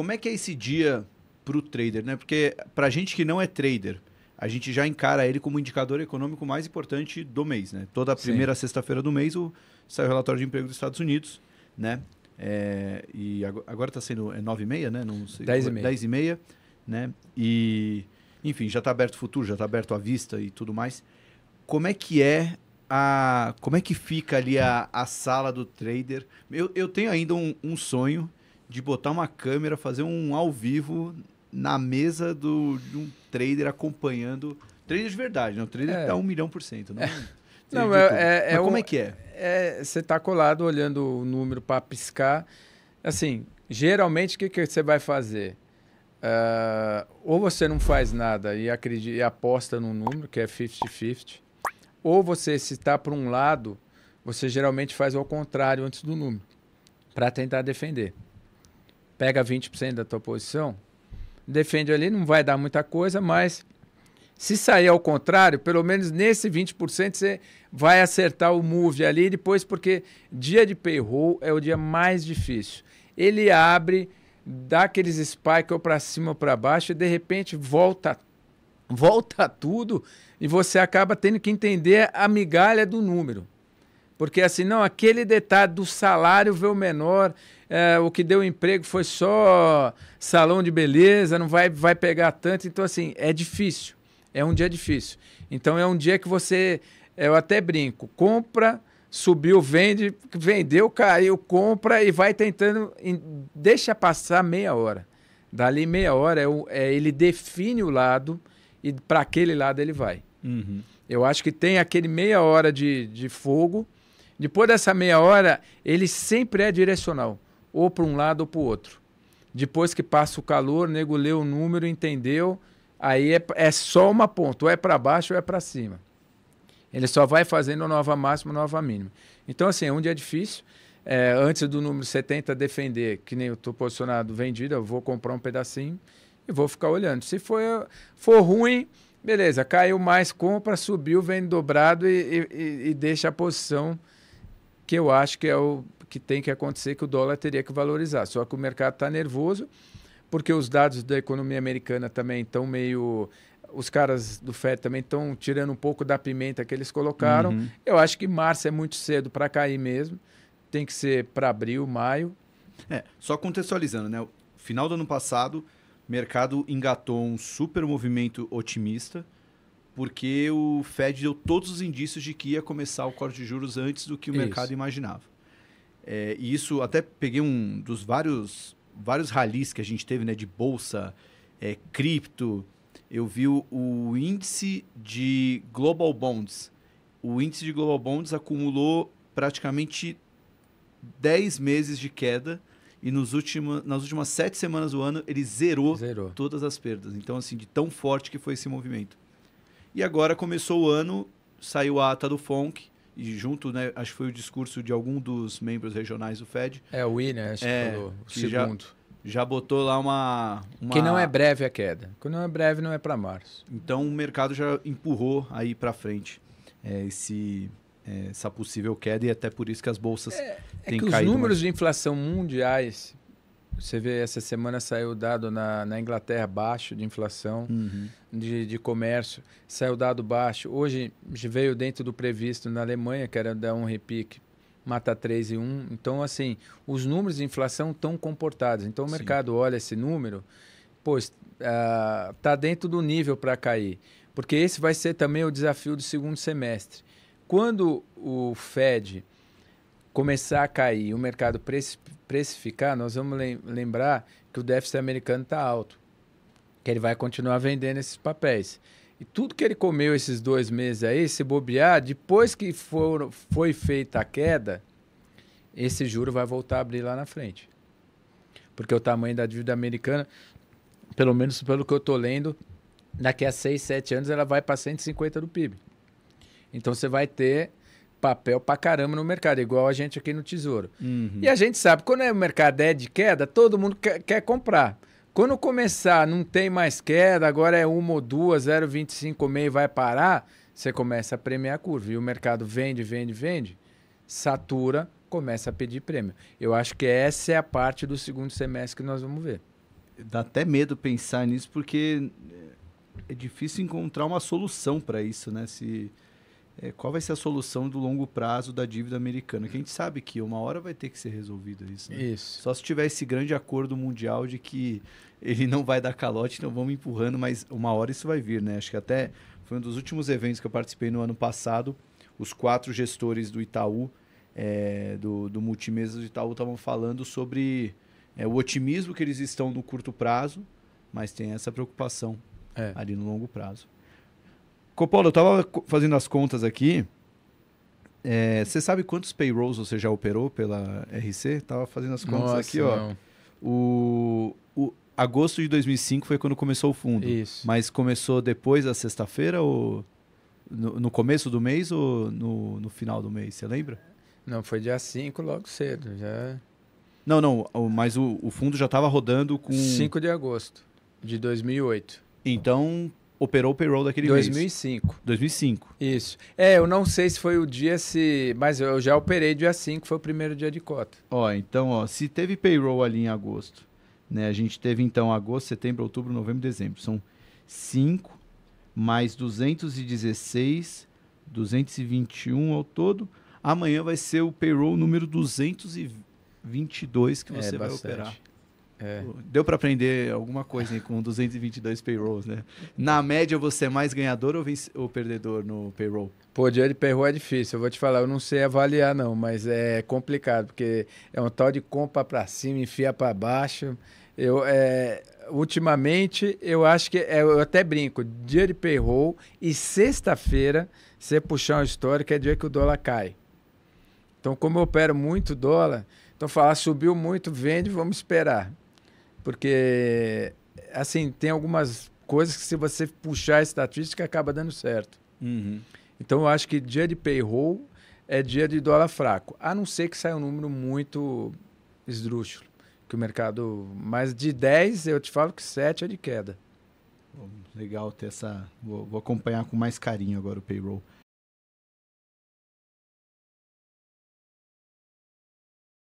Como é que é esse dia para o trader, né? Porque para a gente que não é trader, a gente já encara ele como indicador econômico mais importante do mês, né? Toda primeira sexta-feira do mês o, sai o relatório de emprego dos Estados Unidos, né? É, e agora está sendo é 9 e meia, né? Não sei, 10 e meia. e meia, né? E, enfim, já está aberto o futuro, já está aberto a vista e tudo mais. Como é que é a... Como é que fica ali a, a sala do trader? Eu, eu tenho ainda um, um sonho de botar uma câmera, fazer um ao vivo na mesa do, de um trader acompanhando. Trader de verdade, não. Né? Trader é. dá tá um milhão por cento, né? é. não. É. Não, é, é, é como um, é que é? é? Você tá colado olhando o número para piscar. Assim, geralmente o que, que você vai fazer? Uh, ou você não faz nada e, acredita, e aposta no número, que é 50-50, ou você, se está para um lado, você geralmente faz ao contrário antes do número, para tentar defender pega 20% da tua posição, defende ali, não vai dar muita coisa, mas se sair ao contrário, pelo menos nesse 20% você vai acertar o move ali depois, porque dia de payroll é o dia mais difícil. Ele abre, dá aqueles spikes ou para cima ou para baixo e de repente volta volta tudo e você acaba tendo que entender a migalha do número. Porque assim, não, aquele detalhe do salário veio menor, é, o que deu emprego foi só salão de beleza, não vai, vai pegar tanto. Então, assim, é difícil. É um dia difícil. Então, é um dia que você, eu até brinco, compra, subiu, vende, vendeu, caiu, compra e vai tentando, deixa passar meia hora. Dali meia hora, é, é ele define o lado e para aquele lado ele vai. Uhum. Eu acho que tem aquele meia hora de, de fogo depois dessa meia hora, ele sempre é direcional, ou para um lado ou para o outro. Depois que passa o calor, o nego lê o número, entendeu, aí é, é só uma ponta, ou é para baixo ou é para cima. Ele só vai fazendo nova máxima, nova mínima. Então, assim, é um dia difícil. É, antes do número 70 defender, que nem eu estou posicionado vendido, eu vou comprar um pedacinho e vou ficar olhando. Se for, for ruim, beleza, caiu mais, compra, subiu, vem dobrado e, e, e deixa a posição que eu acho que é o que tem que acontecer, que o dólar teria que valorizar. Só que o mercado está nervoso, porque os dados da economia americana também estão meio os caras do FED também estão tirando um pouco da pimenta que eles colocaram. Uhum. Eu acho que março é muito cedo para cair mesmo. Tem que ser para abril, maio. É, só contextualizando, né? Final do ano passado, o mercado engatou um super movimento otimista porque o Fed deu todos os indícios de que ia começar o corte de juros antes do que o isso. mercado imaginava. É, e isso até peguei um dos vários vários ralis que a gente teve, né, de bolsa, é, cripto. Eu vi o, o índice de global bonds. O índice de global bonds acumulou praticamente 10 meses de queda e nos última, nas últimas sete semanas do ano ele zerou, zerou, todas as perdas. Então, assim, de tão forte que foi esse movimento. E agora começou o ano, saiu a ata do FONC, e junto, né, acho que foi o discurso de algum dos membros regionais do FED. É o I, né? Acho é, que falou, o segundo. Já, já, botou lá uma, uma. Que não é breve a queda. Quando não é breve, não é para março. Então o mercado já empurrou aí para frente é, esse, é, essa possível queda e até por isso que as bolsas é, é têm é que caído. Os números mais. de inflação mundiais você vê, essa semana saiu dado na, na Inglaterra baixo de inflação, uhum. de, de comércio, saiu dado baixo. Hoje veio dentro do previsto na Alemanha, que era dar um repique, mata 3 e 1. Então, assim, os números de inflação estão comportados. Então, o mercado Sim. olha esse número, pois está ah, uh, dentro do nível para cair. Porque esse vai ser também o desafio do segundo semestre. Quando o Fed começar a cair o mercado precificar, nós vamos lembrar que o déficit americano está alto, que ele vai continuar vendendo esses papéis. E tudo que ele comeu esses dois meses aí, se bobear, depois que for, foi feita a queda, esse juro vai voltar a abrir lá na frente. Porque o tamanho da dívida americana, pelo menos pelo que eu estou lendo, daqui a 6, 7 anos ela vai para 150 do PIB. Então você vai ter papel pra caramba no mercado, igual a gente aqui no Tesouro. Uhum. E a gente sabe, quando é, o mercado é de queda, todo mundo quer, quer comprar. Quando começar, não tem mais queda, agora é uma ou duas, 0,25 meio vai parar, você começa a premiar a curva. E o mercado vende, vende, vende, satura, começa a pedir prêmio. Eu acho que essa é a parte do segundo semestre que nós vamos ver. Dá até medo pensar nisso, porque é difícil encontrar uma solução para isso, né? Se é, qual vai ser a solução do longo prazo da dívida americana? Que a gente sabe que uma hora vai ter que ser resolvido isso. Né? Isso. Só se tiver esse grande acordo mundial de que ele não vai dar calote, então vamos empurrando, mas uma hora isso vai vir, né? Acho que até foi um dos últimos eventos que eu participei no ano passado. Os quatro gestores do Itaú, é, do, do multimesa do Itaú, estavam falando sobre é, o otimismo que eles estão no curto prazo, mas tem essa preocupação é. ali no longo prazo. Coppola, eu estava fazendo as contas aqui. É, você sabe quantos payrolls você já operou pela RC? Tava fazendo as contas Nossa, aqui, não. ó. O, o, agosto de 2005 foi quando começou o fundo. Isso. Mas começou depois da sexta-feira ou no, no, começo do mês ou no, no final do mês? Você lembra? Não, foi dia 5 logo cedo, já. Não, não, mas o, o fundo já estava rodando com 5 de agosto de 2008. Então, operou o payroll daquele 2005. mês. 2005. 2005. Isso. É, eu não sei se foi o dia se... Mas eu já operei dia 5, foi o primeiro dia de cota. Ó, então, ó, se teve payroll ali em agosto, né? A gente teve, então, agosto, setembro, outubro, novembro, dezembro. São 5 mais 216, 221 ao todo. Amanhã vai ser o payroll número 222 que é, você é, vai operar. É. Deu para aprender alguma coisa hein, com 222 payrolls, né? Na média, você é mais ganhador ou, ou perdedor no payroll? Pô, dia de payroll é difícil. Eu vou te falar, eu não sei avaliar, não, mas é complicado, porque é um tal de compra para cima, enfia para baixo. Eu, é, ultimamente, eu acho que. É, eu até brinco, dia de payroll e sexta-feira, você puxar uma história, é dia que o dólar cai. Então, como eu opero muito dólar, então falar subiu muito, vende, vamos esperar. Porque, assim, tem algumas coisas que se você puxar a estatística acaba dando certo. Uhum. Então eu acho que dia de payroll é dia de dólar fraco, a não ser que saia um número muito esdrúxulo, que o mercado. Mas de 10, eu te falo que 7 é de queda. Legal ter essa. Vou, vou acompanhar com mais carinho agora o payroll.